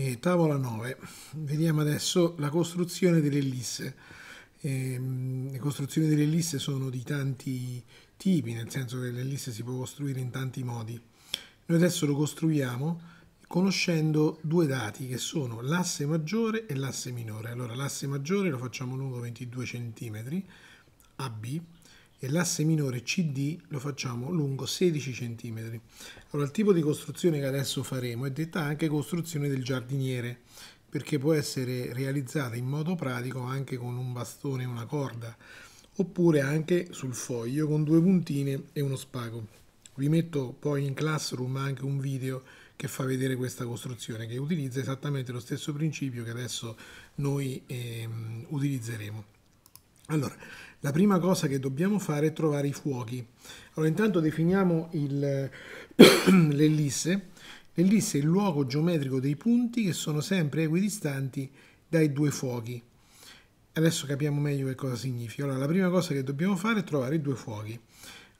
Eh, tavola 9. Vediamo adesso la costruzione dell'ellisse. Eh, le costruzioni dell'ellisse sono di tanti tipi, nel senso che l'ellisse si può costruire in tanti modi. Noi adesso lo costruiamo conoscendo due dati che sono l'asse maggiore e l'asse minore. Allora l'asse maggiore lo facciamo lungo 22 cm, AB, e l'asse minore CD lo facciamo lungo 16 cm. Allora il tipo di costruzione che adesso faremo è detta anche costruzione del giardiniere perché può essere realizzata in modo pratico anche con un bastone e una corda oppure anche sul foglio con due puntine e uno spago. Vi metto poi in Classroom anche un video che fa vedere questa costruzione che utilizza esattamente lo stesso principio che adesso noi ehm, utilizzeremo. Allora, la prima cosa che dobbiamo fare è trovare i fuochi. Allora intanto definiamo l'ellisse. L'ellisse è il luogo geometrico dei punti che sono sempre equidistanti dai due fuochi. Adesso capiamo meglio che cosa significa. Allora, la prima cosa che dobbiamo fare è trovare i due fuochi.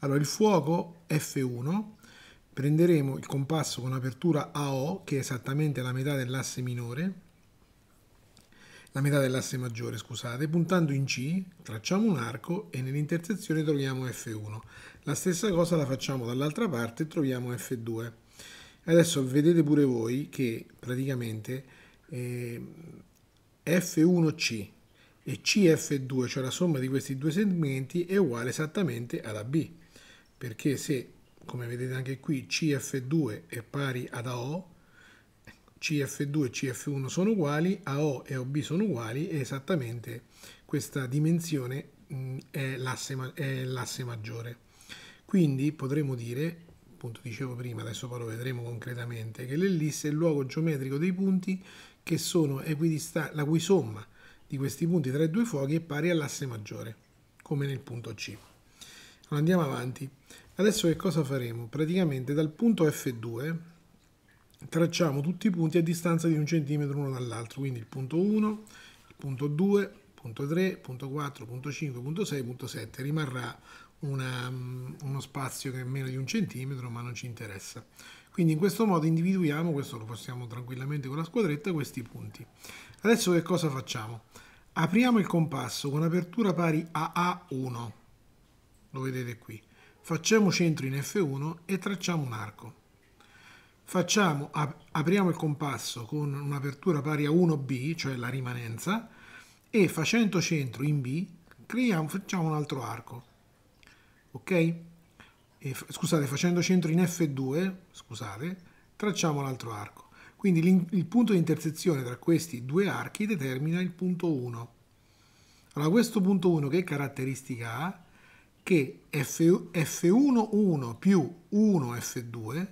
Allora, il fuoco F1, prenderemo il compasso con apertura AO, che è esattamente la metà dell'asse minore, la metà dell'asse maggiore, scusate, puntando in C, tracciamo un arco e nell'intersezione troviamo F1. La stessa cosa la facciamo dall'altra parte e troviamo F2. Adesso vedete pure voi che praticamente eh, F1C e CF2, cioè la somma di questi due segmenti, è uguale esattamente ad AB, perché se, come vedete anche qui, CF2 è pari ad AO, CF2 e CF1 sono uguali, AO e OB sono uguali e esattamente questa dimensione mh, mm, è l'asse maggiore. Quindi potremmo dire, appunto dicevo prima, adesso però vedremo concretamente, che l'ellisse è il luogo geometrico dei punti che sono equidistanti, la cui somma di questi punti tra i due fuochi è pari all'asse maggiore, come nel punto C. Allora andiamo avanti. Adesso che cosa faremo? Praticamente dal punto F2 tracciamo tutti i punti a distanza di un centimetro l'uno dall'altro, quindi il punto 1, il punto 2, il punto 3, punto 4, punto 5, punto 6, punto 7, rimarrà una, mm, uno spazio che è meno di un centimetro ma non ci interessa. Quindi in questo modo individuiamo, questo lo possiamo tranquillamente con la squadretta, questi punti. Adesso che cosa facciamo? Apriamo il compasso con apertura pari a A1, lo vedete qui. Facciamo centro in F1 e tracciamo un arco facciamo, apriamo il compasso con un'apertura pari a 1B, cioè la rimanenza, e facendo centro in B creiamo, facciamo un altro arco. Ok? E, scusate, facendo centro in F2, scusate, tracciamo l'altro arco. Quindi il punto di intersezione tra questi due archi determina il punto 1. Allora questo punto 1 che caratteristica ha? Che F, F1,1 più 1F2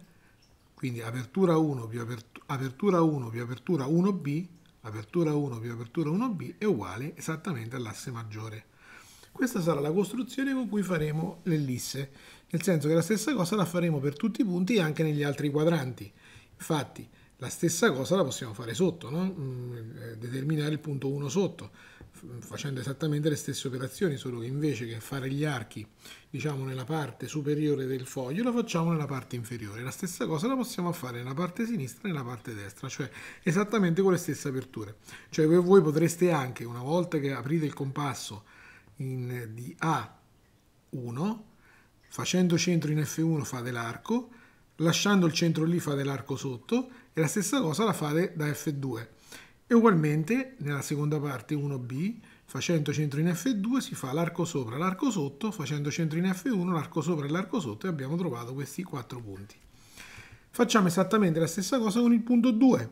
quindi apertura 1 più apertura 1 più apertura 1b, apertura 1 più apertura 1b è uguale esattamente all'asse maggiore. Questa sarà la costruzione con cui faremo l'ellisse, nel senso che la stessa cosa la faremo per tutti i punti e anche negli altri quadranti. Infatti, la stessa cosa la possiamo fare sotto, no? Mm, eh, determinare il punto 1 sotto facendo esattamente le stesse operazioni, solo che invece che fare gli archi diciamo nella parte superiore del foglio, la facciamo nella parte inferiore. La stessa cosa la possiamo fare nella parte sinistra e nella parte destra, cioè esattamente con le stesse aperture. Cioè voi potreste anche, una volta che aprite il compasso in, di A1, facendo centro in F1 fate l'arco, lasciando il centro lì fate l'arco sotto e la stessa cosa la fate da F2 e ugualmente nella seconda parte 1B, facendo centro in F2 si fa l'arco sopra, l'arco sotto, facendo centro in F1, l'arco sopra e l'arco sotto e abbiamo trovato questi quattro punti. Facciamo esattamente la stessa cosa con il punto 2,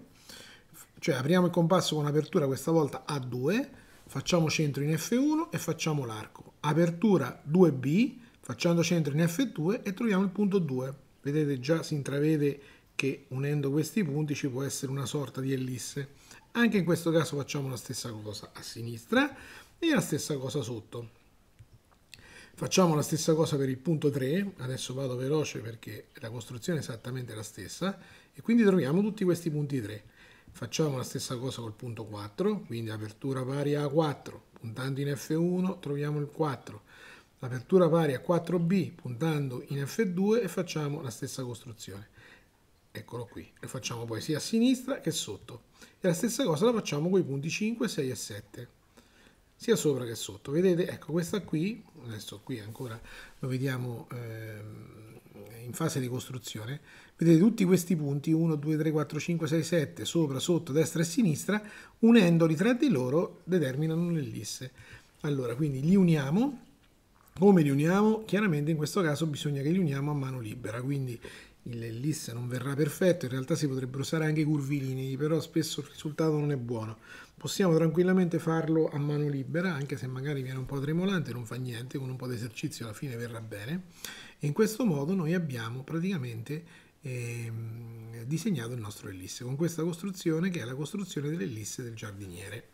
cioè apriamo il compasso con apertura questa volta A2, facciamo centro in F1 e facciamo l'arco. Apertura 2B, facendo centro in F2 e troviamo il punto 2. Vedete già si intravede che unendo questi punti ci può essere una sorta di ellisse. Anche in questo caso facciamo la stessa cosa a sinistra e la stessa cosa sotto. Facciamo la stessa cosa per il punto 3, adesso vado veloce perché la costruzione è esattamente la stessa e quindi troviamo tutti questi punti 3. Facciamo la stessa cosa col punto 4, quindi apertura pari a 4, puntando in F1 troviamo il 4, apertura pari a 4B puntando in F2 e facciamo la stessa costruzione eccolo qui, lo facciamo poi sia a sinistra che sotto e la stessa cosa la facciamo con i punti 5, 6 e 7 sia sopra che sotto vedete ecco questa qui adesso qui ancora lo vediamo eh, in fase di costruzione vedete tutti questi punti 1 2 3 4 5 6 7 sopra sotto destra e sinistra unendoli tra di loro determinano l'ellisse. allora quindi li uniamo come li uniamo chiaramente in questo caso bisogna che li uniamo a mano libera quindi il LIS non verrà perfetto, in realtà si potrebbero usare anche i curvilini, però spesso il risultato non è buono. Possiamo tranquillamente farlo a mano libera, anche se magari viene un po' tremolante, non fa niente, con un po' di esercizio alla fine verrà bene. E in questo modo noi abbiamo praticamente eh, disegnato il nostro ellisse, con questa costruzione che è la costruzione dell'ellisse del giardiniere.